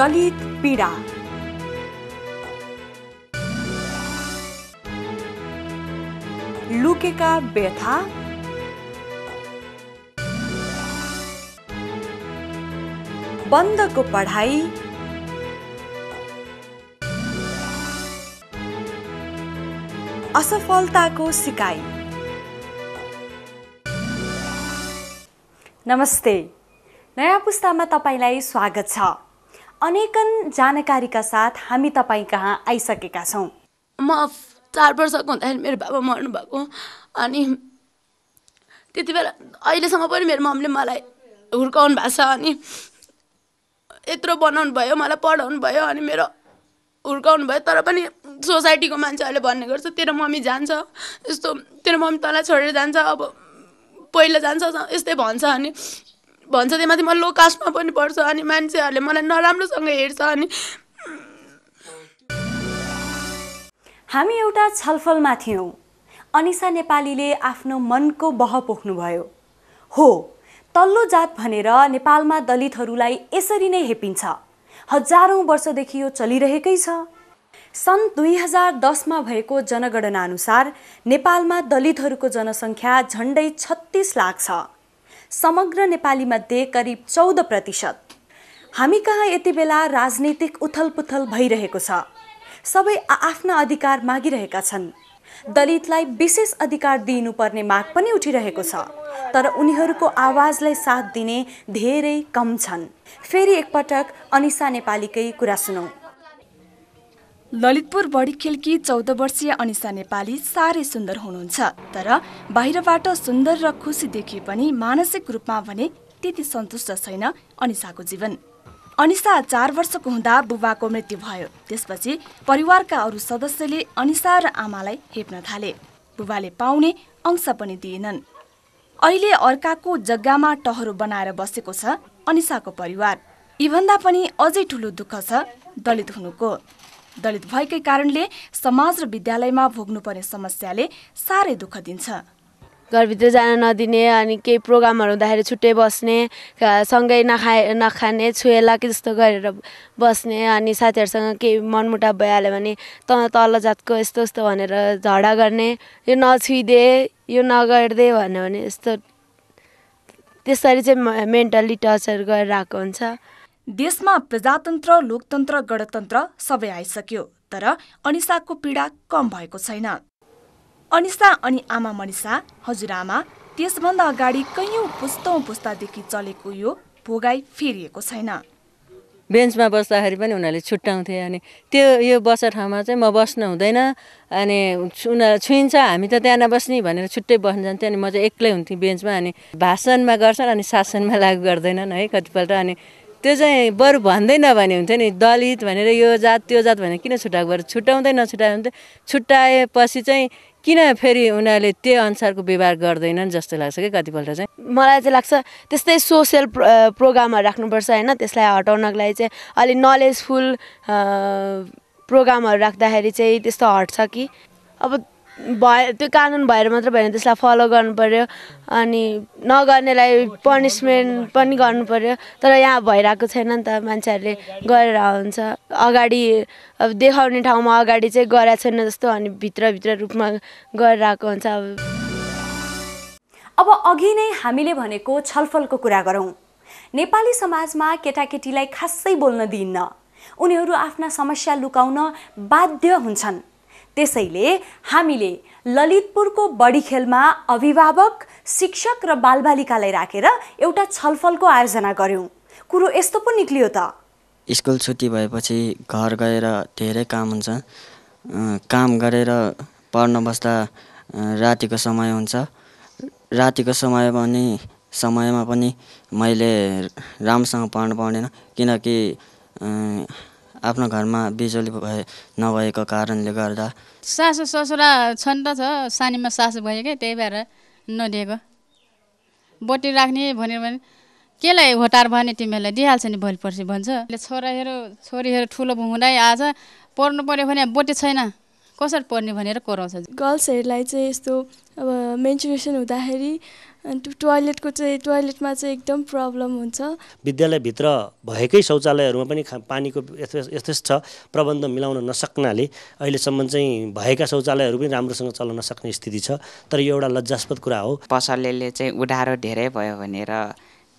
दलित पीडा लुकेका व्यथा बन्दको पढाइ असफलताको सिकाइ नमस्ते नयाँ पुस्तामा तपाईँलाई स्वागत छ अनेकन जानकारीका साथ हामी तपाईँ कहाँ आइसकेका छौँ म चार वर्षको हुँदाखेरि मेरो बाबा मर्नुभएको अनि त्यति बेला अहिलेसम्म पनि मेरो मम्मीले मलाई हुर्काउनु भएको छ अनि यत्रो बनाउनु भयो मलाई पढाउनु भयो अनि मेरो हुर्काउनु भयो तर पनि सोसाइटीको मान्छेहरूले भन्ने गर्छ तेरो मम्मी जान्छ यस्तो तेरो मम्मी तँलाई छोडेर जान्छ अब पहिला जान्छ यस्तै भन्छ अनि भन्छ त्यो माथि म लो कास्टमा पनि पर्छ अनि मान्छेहरूले मलाई नराम्रोसँग हेर्छ अनि हामी एउटा छलफलमा थियौँ अनिसा नेपालीले आफ्नो मनको बह पोख्नुभयो हो तल्लो जात भनेर नेपालमा दलितहरूलाई यसरी नै हेपिन्छ हजारौँ वर्षदेखि यो चलिरहेकै छ सन् दुई हजार दसमा भएको जनगणनाअनुसार नेपालमा दलितहरूको जनसङ्ख्या झन्डै छत्तिस लाख छ समग्र नेपालीमध्ये करिब चौध प्रतिशत हामी कहाँ यति बेला राजनीतिक उथलपुथल भइरहेको छ सबै आफ्ना अधिकार मागिरहेका छन् दलितलाई विशेष अधिकार दिइनुपर्ने माग पनि उठिरहेको छ तर उनीहरूको आवाजलाई साथ दिने धेरै कम छन् फेरि एकपटक अनिसा नेपालीकै कुरा सुनौँ ललितपुर बढी खेलकी चौध वर्षीय अनिसा नेपाली साह्रै सुन्दर हुनुहुन्छ तर बाहिरबाट सुन्दर र खुसी देखिए पनि मानसिक रूपमा भने त्यति सन्तुष्ट छैन अनिसाको जीवन अनिसा चार वर्षको हुँदा बुबाको मृत्यु भयो त्यसपछि परिवारका अरू सदस्यले अनिसा र आमालाई हेप्न थाले बुबाले पाउने अंश पनि दिएनन् अहिले अर्काको जग्गामा टहरो बनाएर बसेको छ अनिसाको परिवार यीभन्दा पनि अझै ठुलो दुःख छ दलित हुनुको दलित भएकै कारणले समाज र विद्यालयमा भोग्नुपर्ने समस्याले साह्रै दुःख दिन्छ घरभित्र जान नदिने अनि केही प्रोग्रामहरू हुँदाखेरि छुट्टै बस्ने सँगै नखाए नखाने छुएला कि जस्तो गरेर बस्ने अनि साथीहरूसँग केही मनमुटा भइहाल्यो भने त तल जातको यस्तो यस्तो भनेर झगडा गर्ने यो नछुइदे यो नगरिदे भन्यो भने यस्तो त्यसरी चाहिँ मेन्टल्ली टर्चर गरेर आएको हुन्छ देशमा प्रजातन्त्र लोकतन्त्र गणतन्त्र सबै आइसक्यो तर अनिसाको पीडा कम भएको छैन अनिसा अनि आमा मनिषा हजुरआमा त्यसभन्दा अगाडि कैयौँ पुस्तौँ पुस्तादेखि चलेको यो भोगाई फेरिएको छैन बेन्चमा बस्दाखेरि पनि उनीहरूले छुट्याउँथे अनि त्यो यो बस्ने ठाउँमा चाहिँ म बस्नु हुँदैन अनि उनीहरू छुइन्छ हामी त त्यहाँ नबस्ने भनेर छुट्टै बस्न जान्थ्यो अनि म चाहिँ एक्लै हुन्थेँ बेन्चमा अनि भाषणमा गर्छन् अनि शासनमा लागु गर्दैनन् है कतिपल्ट अनि त्यो चाहिँ बरु भन्दै नभने हुन्थ्यो नि दलित भनेर यो जात त्यो जात भनेर किन छुट्याएको बरु छुट्याउँदै नछुट्यायो भने छुट्याएपछि चाहिँ किन फेरि उनीहरूले त्यही अनुसारको व्यवहार गर्दैनन् जस्तो लाग्छ कि कतिपल्ट चाहिँ मलाई चाहिँ लाग्छ त्यस्तै सोसियल प्रो प्रोग्रामहरू राख्नुपर्छ होइन त्यसलाई हटाउनको लागि चाहिँ अलिक नलेजफुल प्रोग्रामहरू राख्दाखेरि चाहिँ त्यस्तो हट्छ कि अब भए त्यो कानुन भएर मात्र भएन त्यसलाई फलो गर्नु पऱ्यो अनि नगर्नेलाई पनिसमेन्ट पनि पऱ्यो तर यहाँ भइरहेको छैन नि त मान्छेहरूले गरेर हुन्छ अगाडि अब देखाउने ठाउँमा अगाडि चाहिँ गरेको छैन जस्तो अनि भित्रभित्र रूपमा गरिरहेको हुन्छ अब अब अघि नै हामीले भनेको छलफलको कुरा गरौँ नेपाली समाजमा केटाकेटीलाई खासै बोल्न दिइन्न उनीहरू आफ्ना समस्या लुकाउन बाध्य हुन्छन् त्यसैले हामीले ललितपुरको बडीखेलमा अभिभावक शिक्षक र बालबालिकालाई राखेर रा, एउटा छलफलको आयोजना गऱ्यौँ कुरो यस्तो पो निक्लियो त स्कुल छुट्टी भएपछि घर गएर धेरै काम हुन्छ काम गरेर पढ्न बस्दा रातिको समय हुन्छ रातिको समय पनि समयमा पनि मैले राम्रोसँग पढ्न पाउँदैन किनकि आफ्नो घरमा बिजुली भए नभएको कारणले गर्दा सासु ससुरा छन् त छ सानीमा सासु भयो क्या त्यही भएर नदिएको बोटी राख्ने भन्यो भने केलाई होटार भने तिमीहरूलाई दिइहाल्छ नि भोलि पर्सि भन्छ छोराहरू छोरीहरू ठुलो हुँदै आज पढ्नु पऱ्यो भने बोटी छैन कसरी पढ्ने भनेर कराउँछ गर्ल्सहरूलाई चाहिँ यस्तो अब मेन्चुरेसन हुँदाखेरि टोइलेटको चाहिँ टोइलेटमा चाहिँ एकदम प्रब्लम हुन्छ विद्यालयभित्र भएकै शौचालयहरूमा पनि पानीको यथेष्ट प्रबन्ध मिलाउन नसक्नाले अहिलेसम्म चाहिँ भएका शौचालयहरू पनि राम्रोसँग चल्न नसक्ने स्थिति छ तर यो एउटा लज्जास्पद कुरा हो पसलले चाहिँ उधारो धेरै भयो भनेर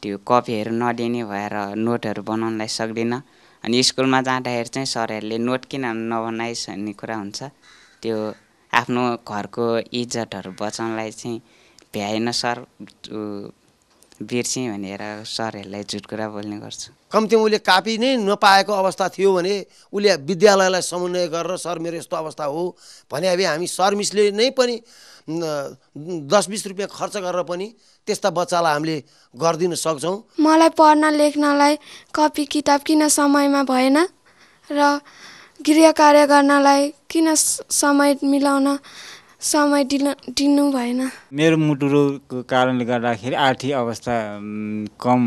त्यो कपीहरू नदिने भएर नोटहरू बनाउनलाई सक्दिनँ अनि स्कुलमा जाँदाखेरि चाहिँ सरहरूले नोट किन नबनाइस् भन्ने कुरा हुन्छ त्यो आफ्नो घरको इज्जतहरू बचाउनलाई चाहिँ भ्याएन सर बिर्सेँ भनेर सरहरूलाई झुट कुरा बोल्ने गर्छु कम्ती उसले कापी नै नपाएको अवस्था थियो भने उसले विद्यालयलाई समन्वय गरेर सर मेरो यस्तो अवस्था हो भने अब हामी सर मिसले नै पनि दस बिस रुपियाँ खर्च गरेर पनि त्यस्ता बच्चालाई हामीले गरिदिन सक्छौँ मलाई पढ्न लेख्नलाई कपी किताब किन समयमा भएन र गृह कार्य गर्नलाई किन समय मिलाउन समय दिन दिनु भएन मेरो मुटुरोको कारणले गर्दाखेरि आर्थिक अवस्था कम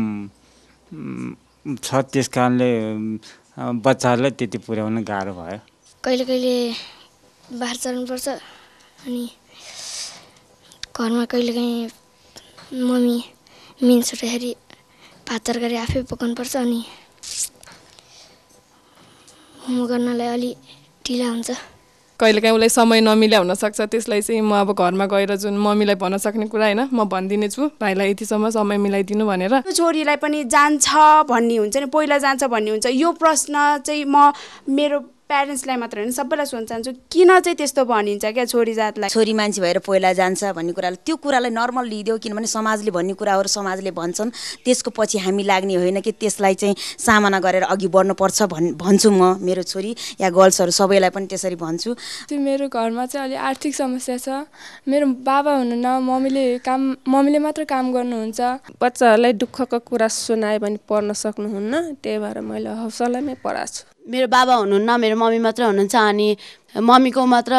छ त्यस कारणले बच्चाहरूलाई त्यति पुर्याउन गाह्रो भयो कहिले कहिले बाहिर चढ्नुपर्छ अनि घरमा कहिले काहीँ मम्मी मेन उठ्दाखेरि भात तरकारी आफै पकाउनुपर्छ अनि होमवर्क गर्नलाई अलि ढिला हुन्छ कहिलेकाहीँ उसलाई समय नमिल्या हुनसक्छ त्यसलाई चाहिँ म अब घरमा गएर जुन मम्मीलाई भन्न सक्ने कुरा होइन म भनिदिने छु भाइलाई यतिसम्म समय मिलाइदिनु भनेर छोरीलाई पनि जान्छ भन्ने हुन्छ नि पहिला जान्छ भन्ने हुन्छ यो प्रश्न चाहिँ म मेरो प्यारेन्ट्सलाई मात्र होइन सबैलाई सुन्न चाहन्छु किन चाहिँ त्यस्तो भनिन्छ क्या छोरी जातलाई छोरी मान्छे भएर पहिला जान्छ भन्ने कुरालाई त्यो कुरालाई नर्मल लिइदियो किनभने समाजले भन्ने कुराहरू समाजले भन्छन् त्यसको पछि हामी लाग्ने होइन कि त्यसलाई चाहिँ सामना गरेर अघि बढ्नुपर्छ भन् भन्छु म मेरो छोरी या गर्ल्सहरू सबैलाई पनि त्यसरी भन्छु त्यो मेरो घरमा चाहिँ अलिक आर्थिक समस्या छ मेरो बाबा हुनुहुन्न मम्मीले काम मम्मीले मात्र काम गर्नुहुन्छ बच्चाहरूलाई दुःखको कुरा सुनायो भने पढ्न सक्नुहुन्न त्यही भएर मैले हौसलामै पढाएको छु मेरो बाबा हुनुहुन्न मेरो मम्मी मात्र हुनुहुन्छ अनि मम्मीको मात्र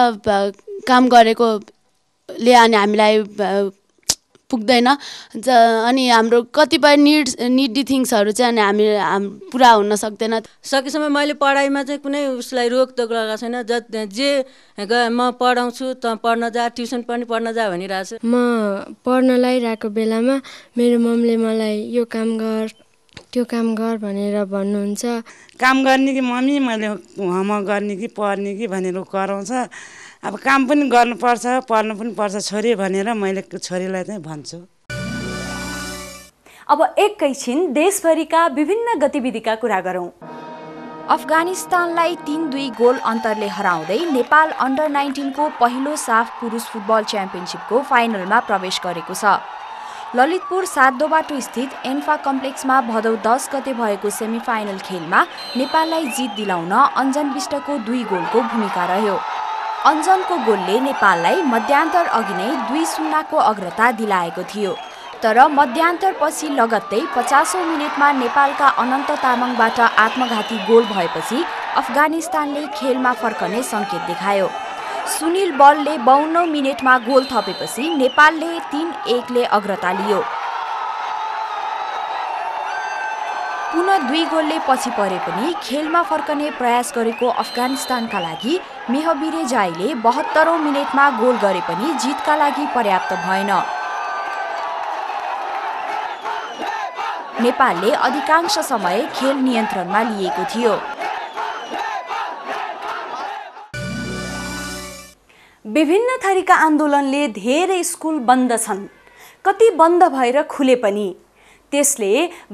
काम गरेकोले अनि हामीलाई पुग्दैन अनि हाम्रो कतिपय निड निडी थिङ्सहरू चाहिँ अनि हामी हाम पुरा हुन सक्दैन सकेसम्म मैले पढाइमा चाहिँ कुनै उसलाई रोकतोक लगाएको छैन ज जे म पढाउँछु त पढ्न जा ट्युसन पनि पढ्न जा भनिरहेको छु म पढ्न लगाइरहेको बेलामा मेरो मम्मीले मलाई यो काम गर त्यो काम गर भनेर भन्नुहुन्छ काम गर्ने कि मम्मी मैले होमवर्क गर्ने कि पढ्ने कि भनेर कराउँछ अब काम पनि गर्नुपर्छ पढ्नु पनि पर्छ छोरी भनेर मैले छोरीलाई चाहिँ भन्छु अब एकैछिन देशभरिका विभिन्न गतिविधिका कुरा गरौँ अफगानिस्तानलाई तिन दुई गोल अन्तरले हराउँदै नेपाल अन्डर नाइन्टिनको पहिलो साफ पुरुष फुटबल च्याम्पियनसिपको फाइनलमा प्रवेश गरेको छ ललितपुर सादोबाटोस्थित स्थित एन्फा कम्प्लेक्समा भदौ दस गते भएको सेमिफाइनल खेलमा नेपाललाई जित दिलाउन अञ्जन विष्टको दुई गोलको भूमिका रह्यो अञ्जनको गोलले नेपाललाई मध्यान्तर अघि नै दुई सुन्नाको अग्रता दिलाएको थियो तर मध्यान्तरपछि लगत्तै पचासौँ मिनटमा नेपालका अनन्त तामाङबाट आत्मघाती गोल भएपछि अफगानिस्तानले खेलमा फर्कने सङ्केत देखायो सुनिल बलले बाहन्नौ मिनटमा गोल थपेपछि नेपालले तिन एकले अग्रता लियो पुनः दुई गोलले पछि परे पनि खेलमा फर्कने प्रयास गरेको अफगानिस्तानका लागि मेहबिरे जाईले बहत्तरौँ मिनटमा गोल गरे पनि जितका लागि पर्याप्त भएन नेपालले अधिकांश समय खेल नियन्त्रणमा लिएको थियो विभिन्न थरीका आन्दोलनले धेरै स्कुल बन्द छन् कति बन्द भएर खुले पनि त्यसले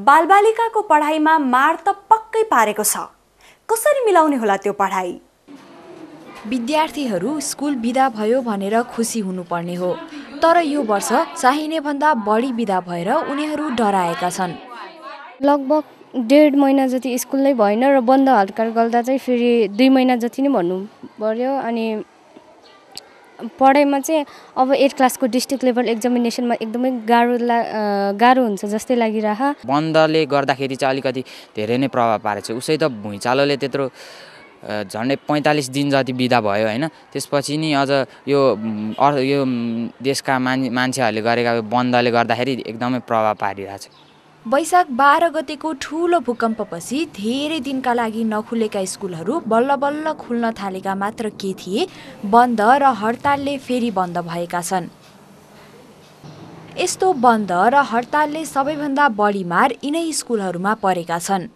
बालबालिकाको पढाइमा मार त पक्कै पारेको छ कसरी मिलाउने होला त्यो पढाइ विद्यार्थीहरू स्कुल बिदा भयो भनेर खुसी हुनुपर्ने हो तर यो वर्ष चाहिने भन्दा बढी बिदा भएर उनीहरू डराएका छन् लगभग डेढ महिना जति स्कुल नै भएन र बन्द हल्का गर्दा चाहिँ फेरि दुई महिना जति नै भन्नु पर्यो अनि पढाइमा चाहिँ अब एट क्लासको डिस्ट्रिक्ट लेभल एक्जामिनेसनमा एकदमै गाह्रो ला गाह्रो हुन्छ जस्तै लागिरह बन्दले गर्दाखेरि चाहिँ अलिकति धेरै नै प्रभाव पारेको छ उसै त भुइँचालोले त्यत्रो झन्डै पैँतालिस दिन जति बिदा भयो होइन त्यसपछि नि अझ यो अर्थ यो देशका मान् मान्छेहरूले गरेका बन्दले गर्दाखेरि एकदमै प्रभाव पारिरहेछ वैशाख बाह्र गतेको ठुलो भूकम्पपछि धेरै दिनका लागि नखुलेका स्कुलहरू बल्ल बल्ल खुल्न थालेका मात्र के थिए बन्द र हडतालले फेरि बन्द भएका छन् यस्तो बन्द र हडतालले सबैभन्दा बढी मार यिनै स्कुलहरूमा परेका छन्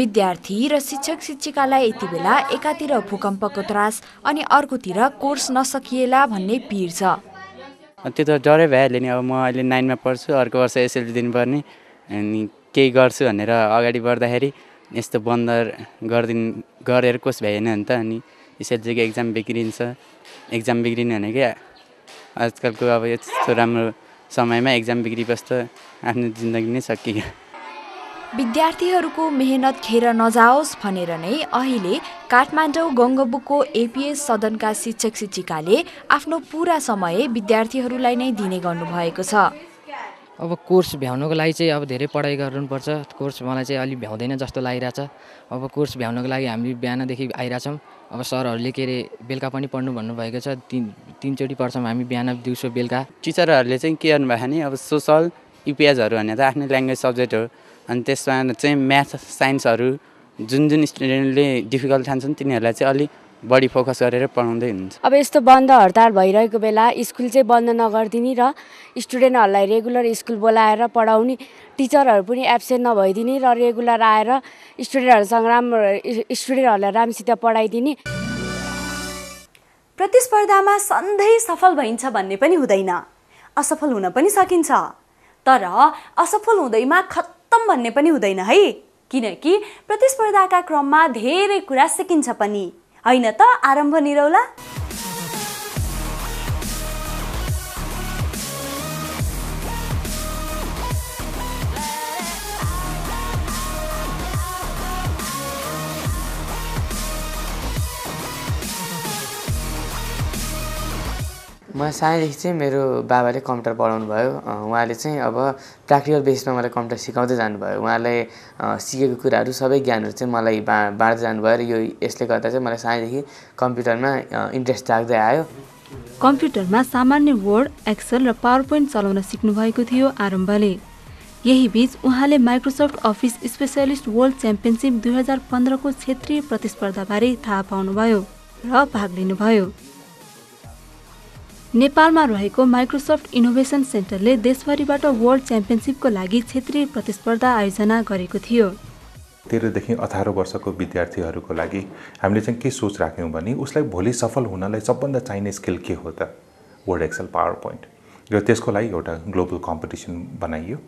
विद्यार्थी र शिक्षक शिक्षिकालाई यति बेला एकातिर भूकम्पको त्रास अनि अर्कोतिर कोर्स नसकिएला भन्ने पिर छ त्यो त डरै भइहाल्यो नि अब म अहिले नाइनमा पढ्छु अर्को वर्ष एसएलसी दिनुपर्ने अनि केही गर्छु भनेर अगाडि बढ्दाखेरि यस्तो बन्द गरिदिनु गरेर कोस भएन नि त अनि यसरी चाहिँ एक्जाम बिग्रिन्छ एक्जाम बिग्रिने क्या आजकलको अब यस्तो राम्रो समयमा एक्जाम बिग्रिबस्छ आफ्नो जिन्दगी नै सकियो विद्यार्थीहरूको मेहनत खेर नजाओस् भनेर नै अहिले काठमाडौँ गङ्गबुकको एपिएस सदनका शिक्षक शिक्षिकाले आफ्नो पुरा समय विद्यार्थीहरूलाई नै दिने गर्नुभएको छ अब कोर्स भ्याउनको लागि चाहिँ अब धेरै पढाइ गर्नुपर्छ कोर्स मलाई चाहिँ अलिक भ्याउँदैन जस्तो लागिरहेछ अब कोर्स भ्याउनको लागि हामी बिहानदेखि आइरहेछौँ अब सरहरूले के अरे बेलुका पनि पढ्नु भन्नुभएको छ तिन तिनचोटि पढ्छौँ हामी बिहान दिउँसो बेलुका टिचरहरूले चाहिँ के गर्नुभयो भने अब सोसल युपिएजहरू भने त आफ्नै ल्याङ्ग्वेज सब्जेक्ट हो अनि त्यसमा चाहिँ म्याथ साइन्सहरू जुन जुन स्टुडेन्टले डिफिकल्ट ठान्छन् तिनीहरूलाई चाहिँ अलिक बढी फोकस गरेर पढाउँदै हुनुहुन्छ अब यस्तो बन्द हडताल भइरहेको बेला स्कुल चाहिँ बन्द नगरिदिने र स्टुडेन्टहरूलाई रेगुलर स्कुल बोलाएर पढाउने टिचरहरू पनि एब्सेन्ट नभइदिने र रेगुलर आएर स्टुडेन्टहरूसँग राम्रो स्टुडेन्टहरूलाई राम्रोसित पढाइदिने प्रतिस्पर्धामा सधैँ सफल भइन्छ भन्ने पनि हुँदैन असफल हुन पनि सकिन्छ तर असफल हुँदैमा खत्तम भन्ने पनि हुँदैन है किनकि प्रतिस्पर्धाका क्रममा धेरै कुरा सिकिन्छ पनि होइन त आरम्भ निरौला म सानैदेखि चाहिँ मेरो बाबाले कम्प्युटर पढाउनु भयो उहाँले चाहिँ अब प्र्याक्टिकल बेसमा मलाई कम्प्युटर सिकाउँदै जानुभयो उहाँले सिकेको कुराहरू सबै ज्ञानहरू चाहिँ मलाई बा बाँड्दै जानुभयो र यो यसले गर्दा चाहिँ मलाई सानैदेखि कम्प्युटरमा इन्ट्रेस्ट जाग्दै आयो कम्प्युटरमा सामान्य वर्ड एक्सल र पावर पोइन्ट चलाउन सिक्नुभएको थियो आरम्भले यही बिच उहाँले Microsoft Office specialist world championship दुई हजार पन्ध्रको क्षेत्रीय प्रतिस्पर्धाबारे थाहा पाउनुभयो र भाग लिनुभयो नेपालमा रहेको माइक्रोसफ्ट इनोभेसन सेन्टरले देशभरिबाट वर्ल्ड च्याम्पियनसिपको लागि क्षेत्रीय प्रतिस्पर्धा आयोजना गरेको थियो तेह्रदेखि अठार वर्षको विद्यार्थीहरूको लागि हामीले चाहिँ के सोच राख्यौँ भने उसलाई भोलि सफल हुनलाई सबभन्दा चाहिने स्किल के हो त वर्ड एक्सेल पावर पोइन्ट र त्यसको लागि एउटा ग्लोबल कम्पिटिसन बनाइयो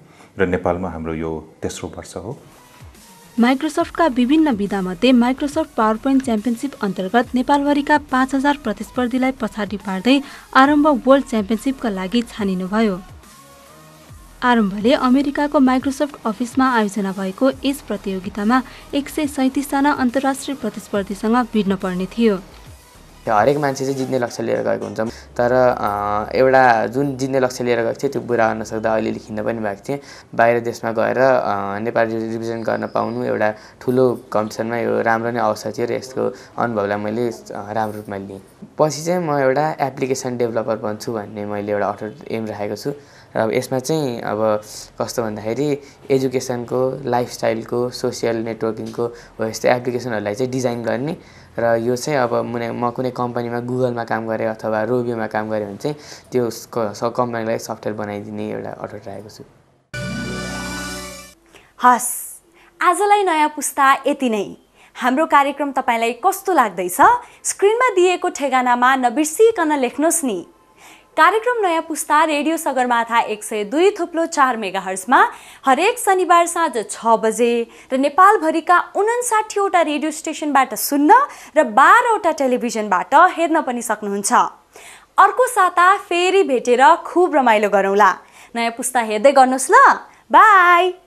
र नेपालमा हाम्रो यो तेस्रो वर्ष हो माइक्रोसफ्टका विभिन्न विधामध्ये माइक्रोसफ्ट पावर पोइन्ट च्याम्पियनसिप अन्तर्गत नेपालभरिका पाँच हजार प्रतिस्पर्धीलाई पछाडि पार्दै आरम्भ वर्ल्ड च्याम्पियनसिपका लागि छानिनुभयो आरम्भले अमेरिकाको माइक्रोसफ्ट अफिसमा आयोजना भएको यस प्रतियोगितामा एक सय सैतिसजना अन्तर्राष्ट्रिय प्रतिस्पर्धीसँग भिड्न पर्ने थियो त्यो हरेक मान्छे चाहिँ जित्ने लक्ष्य लिएर गएको हुन्छ तर एउटा जुन जित्ने लक्ष्य लिएर गएको थियो त्यो बुरा गर्न सक्दा अलिअलि खिन्न पनि भएको थिएँ बाहिर देशमा गएर नेपाली रिप्रेजेन्ट गर्न पाउनु एउटा ठुलो कम्पिटिसनमा यो राम्रो नै अवसर थियो र यसको अनुभवलाई मैले राम्रो रूपमा लिएँ पछि चाहिँ म एउटा एप्लिकेसन डेभलपर बन्छु भन्ने मैले एउटा अटो एम राखेको छु र अब यसमा चाहिँ अब कस्तो भन्दाखेरि एजुकेसनको लाइफस्टाइलको सोसियल नेटवर्किङको हो यस्तो एप्लिकेसनहरूलाई चाहिँ डिजाइन गर्ने र यो चाहिँ अब म कुनै कम्पनीमा गुगलमा काम गरेँ अथवा रोबियोमा काम गरेँ भने चाहिँ त्यो कम्पनीलाई सफ्टवेयर बनाइदिने एउटा अर्डर राखेको छु हस् आजलाई नयाँ पुस्ता यति नै हाम्रो कार्यक्रम तपाईँलाई कस्तो लाग्दैछ स्क्रिनमा दिएको ठेगानामा नबिर्सिकन लेख्नुहोस् नि कार्यक्रम नयाँ पुस्ता रेडियो सगरमाथा एक सय दुई थुप्लो चार हर्समा हरेक शनिबार साँझ छ बजे र नेपालभरिका उन्साठीवटा रेडियो स्टेसनबाट सुन्न र बाह्रवटा टेलिभिजनबाट हेर्न पनि सक्नुहुन्छ अर्को साता फेरि भेटेर खुब रमाइलो गरौँला नयाँ पुस्ता हेर्दै गर्नुहोस् ल बाई